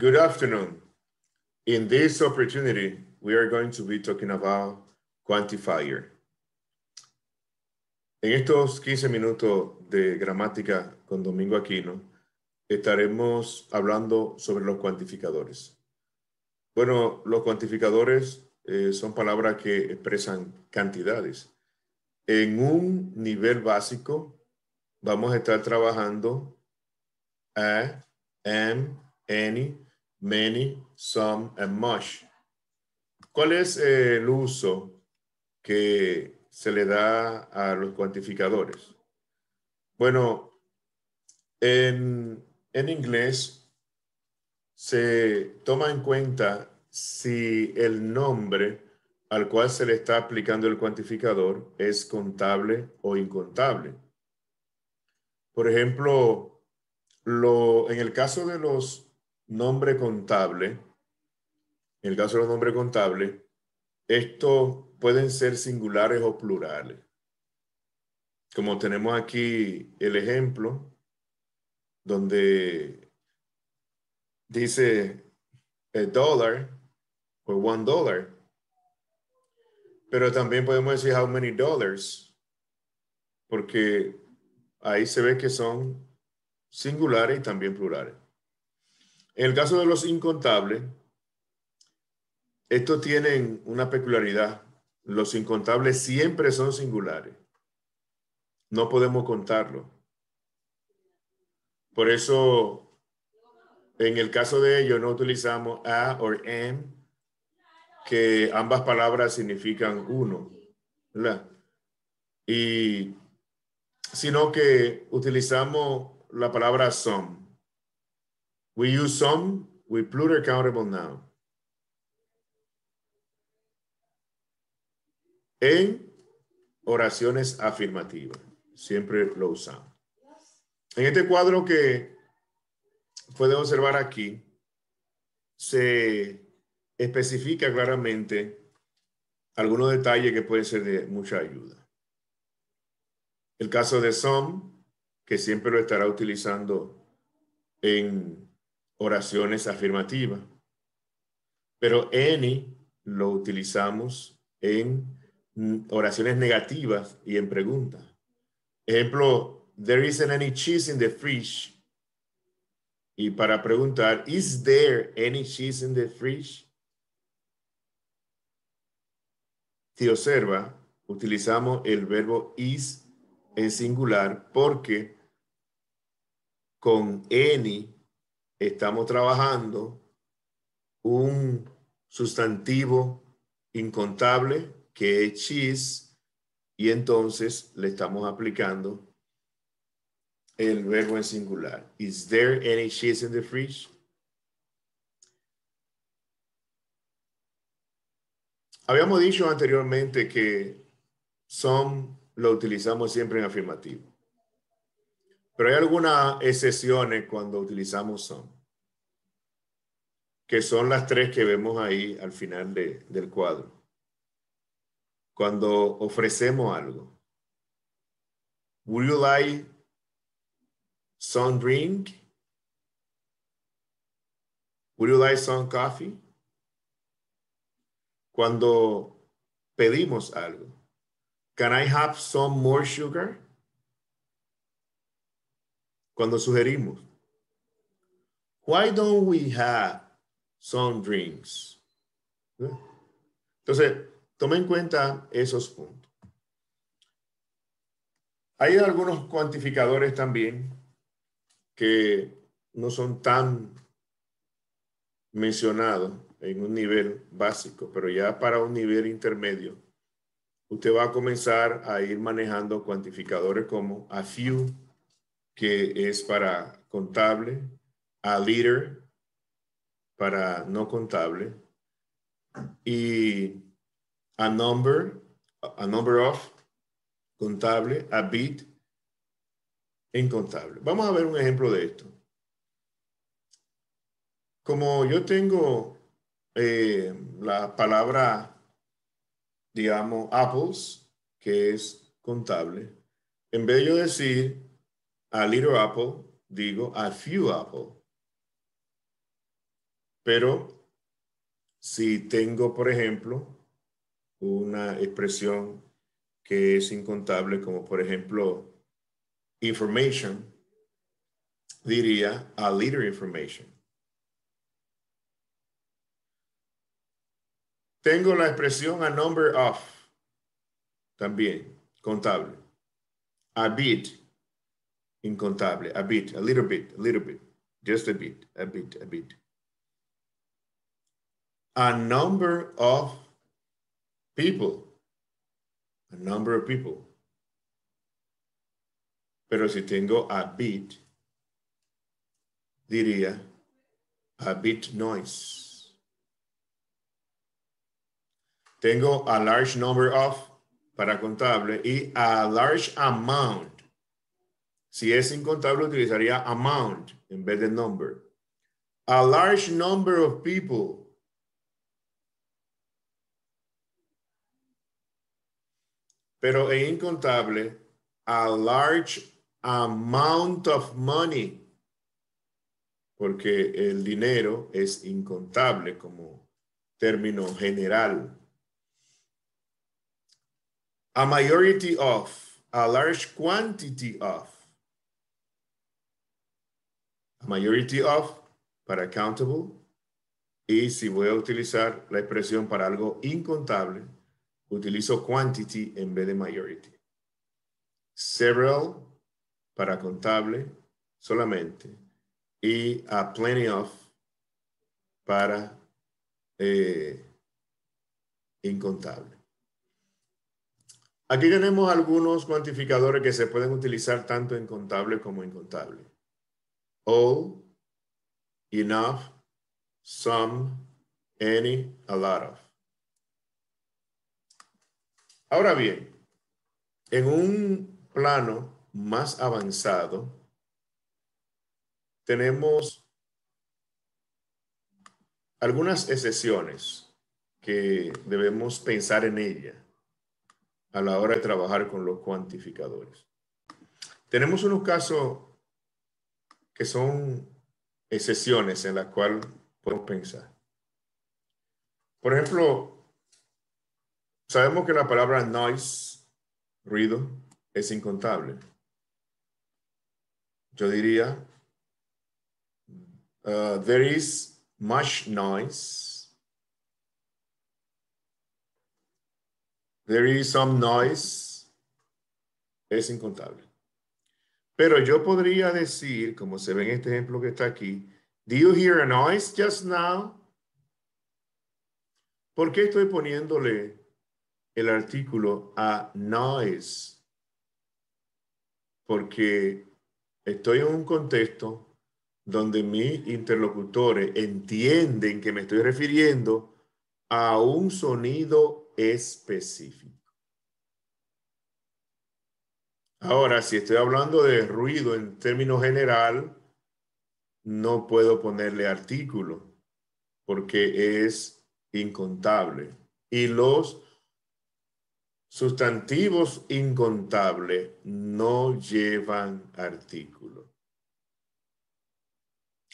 Good afternoon. In this opportunity, we are going to be talking about quantifier. En estos 15 minutos de gramática con Domingo Aquino, estaremos hablando sobre los cuantificadores. Bueno, los cuantificadores eh, son palabras que expresan cantidades. En un nivel básico, vamos a estar trabajando a, m any, many, some, and much. ¿Cuál es eh, el uso que se le da a los cuantificadores? Bueno, en, en inglés se toma en cuenta si el nombre al cual se le está aplicando el cuantificador es contable o incontable. Por ejemplo, lo, en el caso de los nombre contable, en el caso de los nombres contables, estos pueden ser singulares o plurales. Como tenemos aquí el ejemplo, donde dice a dollar o one dollar, pero también podemos decir how many dollars, porque ahí se ve que son singulares y también plurales. En el caso de los incontables, estos tienen una peculiaridad. Los incontables siempre son singulares. No podemos contarlos. Por eso, en el caso de ellos, no utilizamos a o am, que ambas palabras significan uno, Y, sino que utilizamos la palabra some. We use some with plural countable noun. En oraciones afirmativas, siempre lo usamos. En este cuadro que puede observar aquí, se especifica claramente algunos detalles que pueden ser de mucha ayuda. El caso de some, que siempre lo estará utilizando en oraciones afirmativas. Pero any lo utilizamos en oraciones negativas y en preguntas. Ejemplo, there isn't any cheese in the fridge. Y para preguntar, is there any cheese in the fridge? Si observa, utilizamos el verbo is en singular porque con any estamos trabajando un sustantivo incontable que es cheese y entonces le estamos aplicando el verbo en singular. Is there any cheese in the fridge? Habíamos dicho anteriormente que some lo utilizamos siempre en afirmativo. Pero hay algunas excepciones cuando utilizamos son que son las tres que vemos ahí al final de, del cuadro. Cuando ofrecemos algo. Would you like some drink? Would you like some coffee? Cuando pedimos algo. Can I have some more sugar? cuando sugerimos, why don't we have some drinks? ¿Eh? Entonces, tome en cuenta esos puntos. Hay algunos cuantificadores también que no son tan mencionados en un nivel básico, pero ya para un nivel intermedio, usted va a comenzar a ir manejando cuantificadores como a few que es para contable, a leader para no contable y a number, a number of contable, a bit en Vamos a ver un ejemplo de esto. Como yo tengo eh, la palabra, digamos, apples, que es contable, en vez de yo decir a little apple, digo a few apple. Pero si tengo, por ejemplo, una expresión que es incontable, como por ejemplo information, diría a little information. Tengo la expresión a number of, también contable. A bit, incontable, a bit, a little bit, a little bit, just a bit, a bit, a bit. A number of people, a number of people. Pero si tengo a bit, diría a bit noise. Tengo a large number of para contable y a large amount Si es incontable, utilizaría amount en vez de number. A large number of people. Pero es incontable, a large amount of money. Porque el dinero es incontable como término general. A majority of, a large quantity of majority of para countable Y si voy a utilizar la expresión para algo incontable, utilizo quantity en vez de majority. Several para contable solamente. Y a plenty of para eh, incontable. Aquí tenemos algunos cuantificadores que se pueden utilizar tanto en contable como incontable all, enough, some, any, a lot of. Ahora bien, en un plano más avanzado, tenemos algunas excepciones que debemos pensar en ella a la hora de trabajar con los cuantificadores. Tenemos unos casos que son excepciones en las cuales podemos pensar. Por ejemplo, sabemos que la palabra noise, ruido, es incontable. Yo diría, uh, there is much noise. There is some noise. Es incontable. Pero yo podría decir, como se ve en este ejemplo que está aquí, Do you hear a noise just now? ¿Por qué estoy poniéndole el artículo a noise? Porque estoy en un contexto donde mis interlocutores entienden que me estoy refiriendo a un sonido específico. Ahora, si estoy hablando de ruido en términos general, no puedo ponerle artículo porque es incontable. Y los sustantivos incontables no llevan artículo.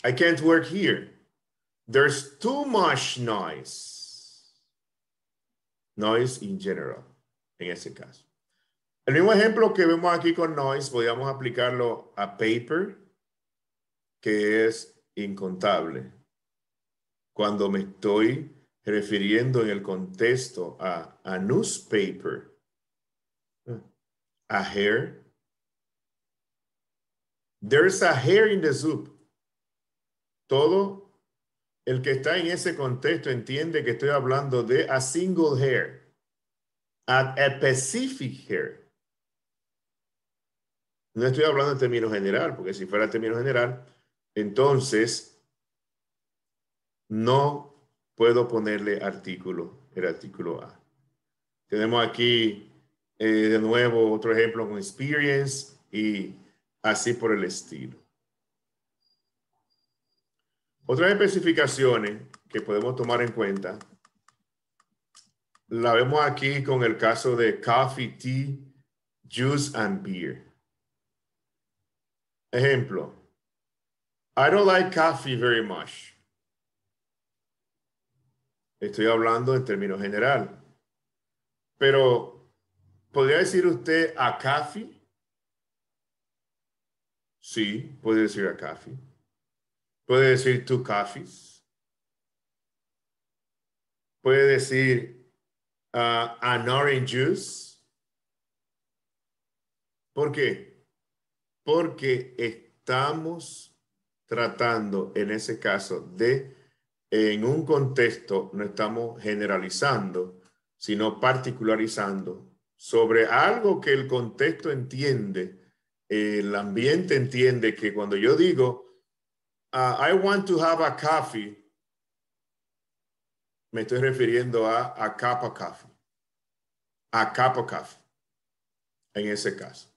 I can't work here. There's too much noise. Noise in general, en ese caso. El mismo ejemplo que vemos aquí con noise, podríamos aplicarlo a paper, que es incontable. Cuando me estoy refiriendo en el contexto a, a newspaper, a hair. There's a hair in the soup. Todo el que está en ese contexto entiende que estoy hablando de a single hair, a, a specific hair. No estoy hablando de términos general, porque si fuera en término general, entonces no puedo ponerle artículo, el artículo A. Tenemos aquí eh, de nuevo otro ejemplo con experience y así por el estilo. Otras especificaciones que podemos tomar en cuenta, la vemos aquí con el caso de coffee, tea, juice and beer. Ejemplo. I don't like coffee very much. Estoy hablando en términos general. Pero, ¿podría decir usted a coffee? Sí, puede decir a coffee. Puede decir two coffees. Puede decir a uh, an orange juice. ¿Por qué? porque estamos tratando en ese caso de, en un contexto, no estamos generalizando, sino particularizando sobre algo que el contexto entiende, el ambiente entiende que cuando yo digo, ah, I want to have a coffee, me estoy refiriendo a a capa coffee, a capa coffee, en ese caso.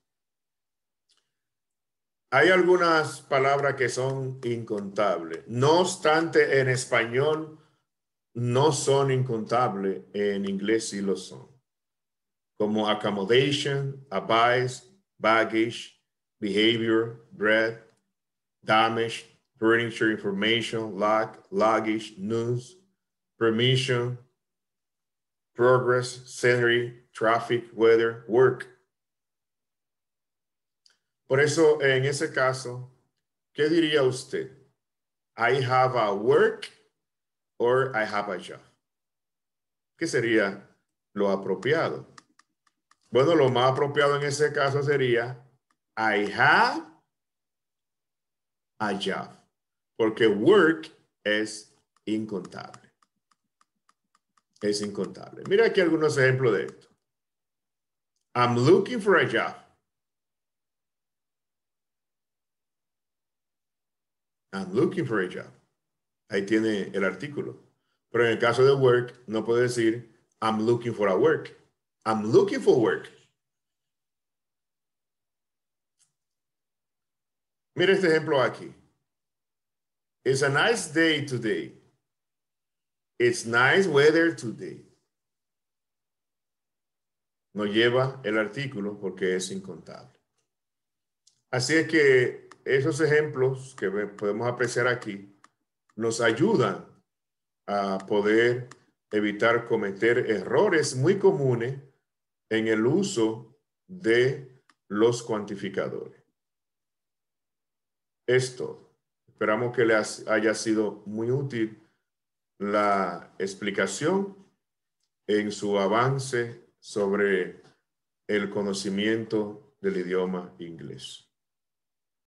Hay algunas palabras que son incontables. No obstante, en español no son incontables, en inglés sí lo son. Como accommodation, advice, baggage, behavior, bread, damage, furniture, information, lack, luggage, news, permission, progress, scenery, traffic, weather, work. Por eso, en ese caso, ¿qué diría usted? I have a work or I have a job. ¿Qué sería lo apropiado? Bueno, lo más apropiado en ese caso sería I have a job, porque work es incontable. Es incontable. Mira aquí algunos ejemplos de esto. I'm looking for a job. I'm looking for a job. Ahí tiene el artículo. Pero en el caso de work, no puedo decir I'm looking for a work. I'm looking for work. Mira este ejemplo aquí. It's a nice day today. It's nice weather today. No lleva el artículo porque es incontable. Así es que esos ejemplos que podemos apreciar aquí nos ayudan a poder evitar cometer errores muy comunes en el uso de los cuantificadores. Esto, esperamos que les haya sido muy útil la explicación en su avance sobre el conocimiento del idioma inglés.